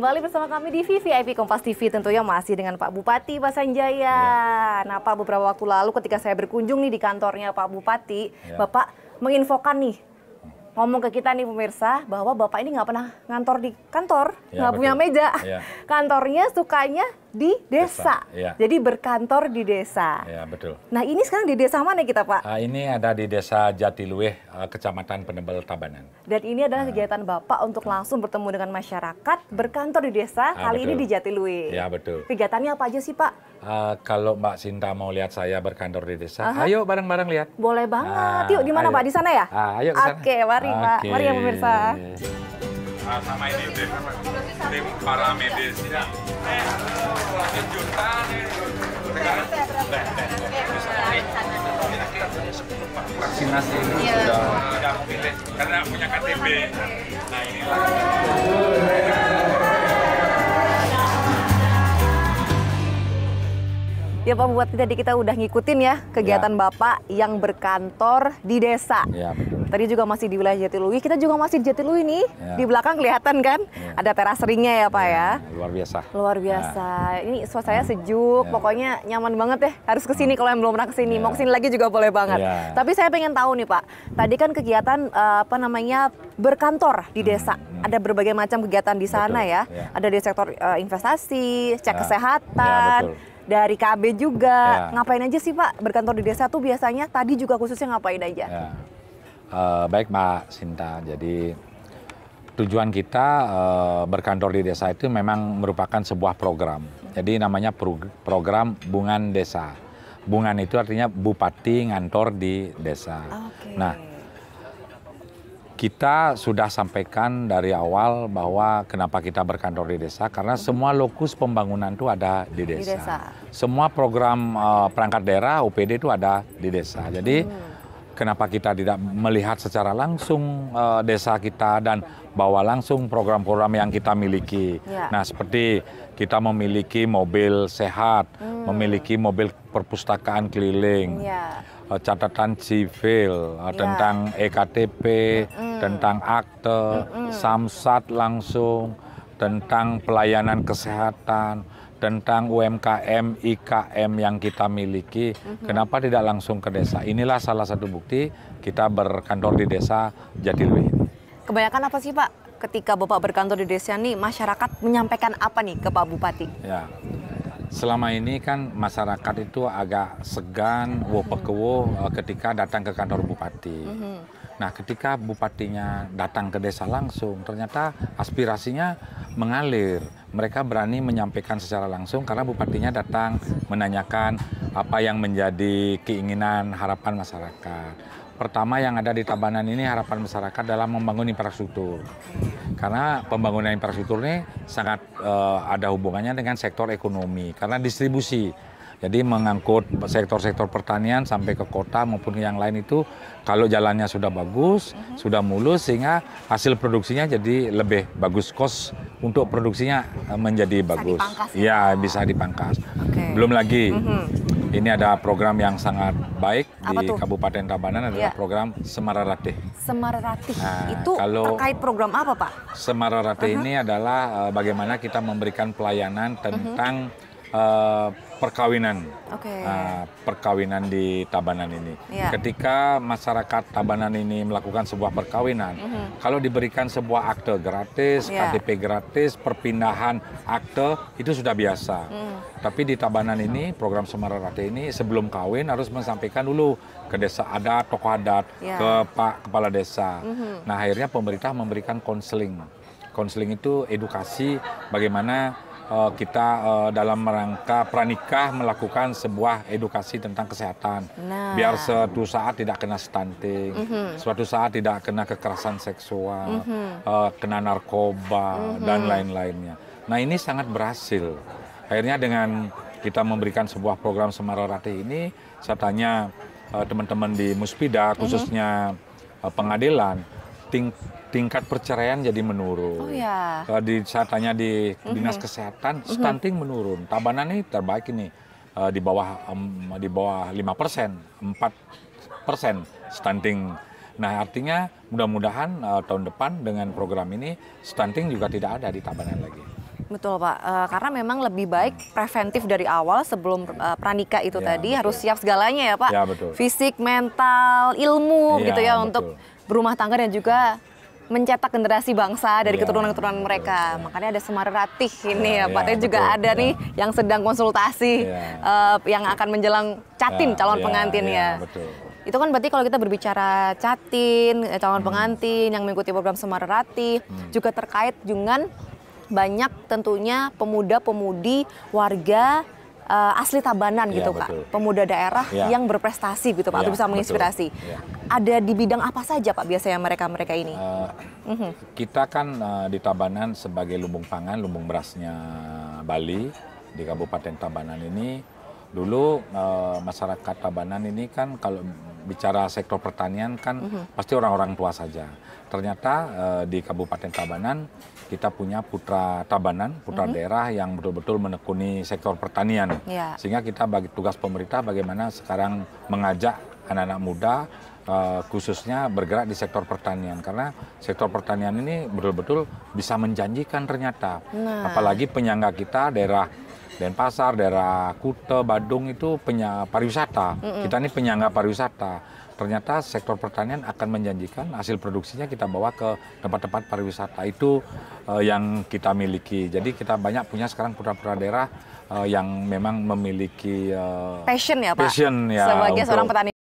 Kembali bersama kami di VVIP Kompas TV tentunya masih dengan Pak Bupati Pasanjaya. Ya. Nah Pak beberapa waktu lalu ketika saya berkunjung nih di kantornya Pak Bupati, ya. Bapak menginfokan nih ngomong ke kita nih pemirsa bahwa bapak ini nggak pernah ngantor di kantor, ya, nggak ya, punya meja. Ya. Kantornya sukanya di desa. desa ya. Jadi berkantor di desa. Ya, betul. Nah, ini sekarang di desa mana kita, Pak? Uh, ini ada di Desa Jatiluweh, uh, Kecamatan Penebel Tabanan. Dan ini adalah uh. kegiatan Bapak untuk ah. langsung bertemu dengan masyarakat, berkantor di desa, uh, kali betul. ini di Jatiluweh. Ya, betul. Kegiatannya apa aja sih, Pak? Uh, kalau Mbak Sinta mau lihat saya berkantor di desa, uh -huh. ayo bareng-bareng lihat. Boleh banget. Uh, yuk, di mana, Pak? Di sana ya? Uh, ayo ke Oke, okay, Sari, okay. Pak. Mari ya pemirsa. Nah, sama ini tim, tim para medis ya. Eh, kejutan vaksinasi ini ya. sudah sudah memilih karena punya KTP. Nah inilah. Ya Pak, buat tadi kita udah ngikutin ya kegiatan ya. Bapak yang berkantor di desa. Ya, Tadi juga masih di wilayah Jatiluwi, kita juga masih di Jatiluwi nih. Ya. Di belakang kelihatan kan ya. ada teras ringnya ya Pak ya. ya. Luar biasa. Luar biasa. Ya. Ini suasananya sejuk, ya. pokoknya nyaman banget ya Harus ke sini hmm. kalau yang belum pernah kesini, ya. mau ke sini lagi juga boleh banget. Ya. Tapi saya pengen tahu nih Pak, tadi kan kegiatan eh, apa namanya berkantor di desa. Hmm, hmm. Ada berbagai macam kegiatan di sana ya. ya. Ada di sektor eh, investasi, cek ya. kesehatan. Ya, dari KB juga. Ya. Ngapain aja sih Pak berkantor di desa tuh biasanya? Tadi juga khususnya ngapain aja? Ya. Uh, baik Mbak Sinta, jadi tujuan kita uh, berkantor di desa itu memang merupakan sebuah program. Jadi namanya program Bungan Desa. Bungan itu artinya bupati ngantor di desa. Okay. Nah, kita sudah sampaikan dari awal bahwa kenapa kita berkantor di desa karena semua lokus pembangunan itu ada di desa. Di desa. Semua program uh, perangkat daerah UPD itu ada di desa. Jadi hmm. kenapa kita tidak melihat secara langsung uh, desa kita dan bawa langsung program-program yang kita miliki. Ya. Nah, seperti kita memiliki mobil sehat, hmm. memiliki mobil perpustakaan keliling. Ya Eh, catatan civil eh, ya. tentang EKTP, mm. tentang akte, mm samsat langsung, tentang pelayanan kesehatan, tentang UMKM, IKM yang kita miliki. Mm-hmm. Kenapa tidak langsung ke desa? Inilah salah satu bukti kita berkantor di desa lebih Kebanyakan apa sih Pak? Ketika Bapak berkantor di desa ini masyarakat menyampaikan apa nih ke Pak Bupati? Ya, selama ini kan masyarakat itu agak segan, wo pekewo eh, ketika datang ke kantor bupati. Mm-hmm. Nah, ketika bupatinya datang ke desa langsung, ternyata aspirasinya mengalir. Mereka berani menyampaikan secara langsung karena bupatinya datang menanyakan apa yang menjadi keinginan harapan masyarakat pertama yang ada di Tabanan ini harapan masyarakat dalam membangun infrastruktur. Karena pembangunan infrastruktur ini sangat uh, ada hubungannya dengan sektor ekonomi karena distribusi. Jadi mengangkut sektor-sektor pertanian sampai ke kota maupun yang lain itu kalau jalannya sudah bagus, uh -huh. sudah mulus sehingga hasil produksinya jadi lebih bagus kos untuk produksinya eh, menjadi bisa bagus. Dipangkas, ya, ya bisa dipangkas. Okay. Belum lagi uh mhm. -huh. Ini ada program yang sangat baik Apa di tuh? Kabupaten Tabanan adalah yeah. program Semara Ratih. Semara Ratih nah, itu kalau terkait program apa, Pak? Semara Ratih uh -huh. ini adalah uh, bagaimana kita memberikan pelayanan tentang uh mhm. -huh uh, perkawinan, okay. uh, eh, perkawinan di Tabanan ini. Yeah. Ketika masyarakat Tabanan ini melakukan sebuah perkawinan, mm -hmm. kalau diberikan sebuah akte gratis, yeah. KTP gratis, perpindahan akte itu sudah biasa. Mm. Tapi di Tabanan ini program Semararate ini sebelum kawin harus mensampaikan dulu ke desa adat, tokoh adat, yeah. ke pak kepala desa. Mm -hmm. Nah akhirnya pemerintah memberikan konseling. Konseling itu edukasi bagaimana Eh, kita uh, dalam rangka pranikah melakukan sebuah edukasi tentang kesehatan. Nah. Biar suatu saat tidak kena stunting, mm -hmm. suatu saat tidak kena kekerasan seksual, mm -hmm. uh, kena narkoba mm -hmm. dan lain-lainnya. Nah, ini sangat berhasil. Akhirnya dengan kita memberikan sebuah program Semara Ratih ini, saya tanya teman-teman uh, di Muspida mhm. khususnya mm -hmm. uh, pengadilan ting tingkat perceraian jadi menurun. Oh iya. Kalau eh, di saya tanya di dinas mm -hmm. kesehatan mhm. stunting mm -hmm. menurun. Tabanan ini terbaik ini uh, di bawah um, di bawah lima persen, empat persen stunting. Nah artinya mudah-mudahan uh, tahun depan dengan program ini stunting juga tidak ada di Tabanan lagi. Betul Pak, uh, karena memang lebih baik preventif dari awal sebelum uh, pranika itu ya, tadi betul. harus siap segalanya ya Pak. Ya, betul. Fisik, mental, ilmu ya, gitu ya betul. untuk berumah tangga dan juga mencetak generasi bangsa dari iya. keturunan-keturunan ya. mereka. Iya. Makanya ada Semar Ratih ini ya, iya, Pak. Ya, juga ada ya. nih yang sedang konsultasi ya. uh, yang akan menjelang Catin ya. calon ya. pengantin ya. ya. Betul. Itu kan berarti kalau kita berbicara Catin eh, calon hmm. pengantin yang mengikuti program Semar Ratih hmm. juga terkait dengan banyak tentunya pemuda-pemudi warga uh, asli Tabanan ya, gitu betul. Kak, pemuda daerah ya. yang berprestasi gitu Pak, ya, atau iya, bisa menginspirasi. Ya. Ada di bidang apa saja Pak biasanya mereka-mereka ini? Uh, eh, uh mhm. -huh. Kita kan uh, di Tabanan sebagai lumbung pangan, lumbung berasnya Bali di Kabupaten Tabanan ini dulu uh, masyarakat Tabanan ini kan kalau bicara sektor pertanian kan uh mhm. -huh. pasti orang-orang tua saja. Ternyata uh, di Kabupaten Tabanan kita punya putra Tabanan, putra uh mhm. -huh. daerah yang betul-betul menekuni sektor pertanian. Yeah. Sehingga kita bagi tugas pemerintah bagaimana sekarang mengajak anak-anak muda Uh, khususnya bergerak di sektor pertanian karena sektor pertanian ini betul-betul bisa menjanjikan ternyata nah. apalagi penyangga kita daerah Denpasar, daerah Kute, Badung itu punya pariwisata. Mm mm Kita ini penyangga pariwisata. Ternyata sektor pertanian akan menjanjikan hasil produksinya kita bawa ke tempat-tempat pariwisata itu uh, yang kita miliki. Jadi kita banyak punya sekarang putra-putra daerah uh, yang memang memiliki uh, passion ya Pak. Passion ya. Sebagai untuk, seorang petani